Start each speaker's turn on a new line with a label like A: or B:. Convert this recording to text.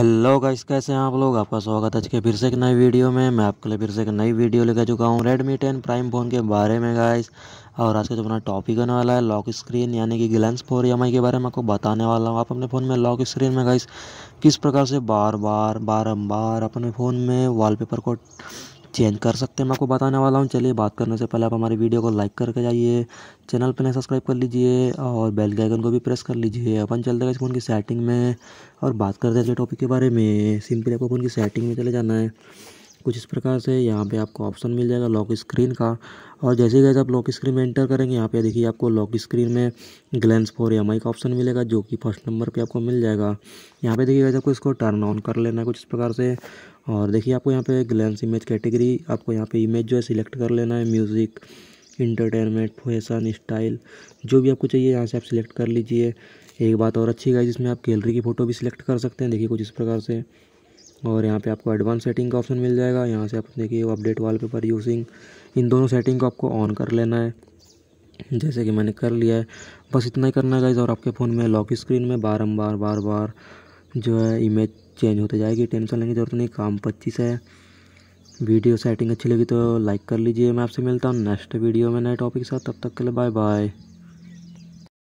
A: hello guys कैसे हैं आप लोग आपका स्वागत है आज के फिर से एक नई वीडियो में मैं आपके लिए फिर से एक नई वीडियो लेकर चुका हूँ रेडमी टेन प्राइम फ़ोन के बारे में गाइस और आज का जो अपना टॉपिक होने वाला है लॉक स्क्रीन यानी कि ग्लेंस फोर एम के बारे में आपको बताने वाला हूँ आप अपने फ़ोन में लॉक स्क्रीन में गाइस किस प्रकार से बार बार बारम्बार अपने फ़ोन में वाल को चेंज कर सकते हैं मैं आपको बताने वाला हूँ चलिए बात करने से पहले आप हमारे वीडियो को लाइक करके जाइए चैनल पर नहीं सब्सक्राइब कर लीजिए और बेल के आइकन को भी प्रेस कर लीजिए अपन चलते हैं इस फ़ोन की सेटिंग में और बात करते हैं टॉपिक के बारे में सिंपली आपको फ़ोन की सेटिंग में चले जाना है कुछ इस प्रकार से यहाँ पे आपको ऑप्शन मिल जाएगा लॉक स्क्रीन का और जैसे जैसे आप लॉक स्क्रीन में एंटर करेंगे यहाँ पे देखिए आपको लॉक स्क्रीन में ग्लेंस फोर एम का ऑप्शन मिलेगा जो कि फर्स्ट नंबर पे आपको मिल जाएगा यहाँ पे देखिए जैसे आपको इसको टर्न ऑन कर लेना है कुछ इस प्रकार से और देखिए आपको यहाँ पे ग्लैंस इमेज कैटेगरी आपको यहाँ पे इमेज जो है सिलेक्ट कर लेना है म्यूज़िक इंटरटेनमेंट फैशन स्टाइल जो भी आपको चाहिए यहाँ से आप सिलेक्ट कर लीजिए एक बात और अच्छी गाइज इसमें आप गैलरी की फ़ोटो भी सिलेक्ट कर सकते हैं देखिए कुछ इस प्रकार से और यहाँ पे आपको एडवांस सेटिंग का ऑप्शन मिल जाएगा यहाँ से आप देखिए अपडेट वाल पेपर यूजिंग इन दोनों सेटिंग को आपको ऑन कर लेना है जैसे कि मैंने कर लिया है बस इतना ही करना है गाइज और आपके फ़ोन में लॉक स्क्रीन में बारम्बार बार बार जो है इमेज चेंज होते जाएगी टेंशन लेने की जरूरत नहीं काम पच्चीस है वीडियो सेटिंग अच्छी लगी तो लाइक कर लीजिए मैं आपसे मिलता हूँ नेक्स्ट वीडियो में नए टॉपिक के साथ तब तक के लिए बाय बाय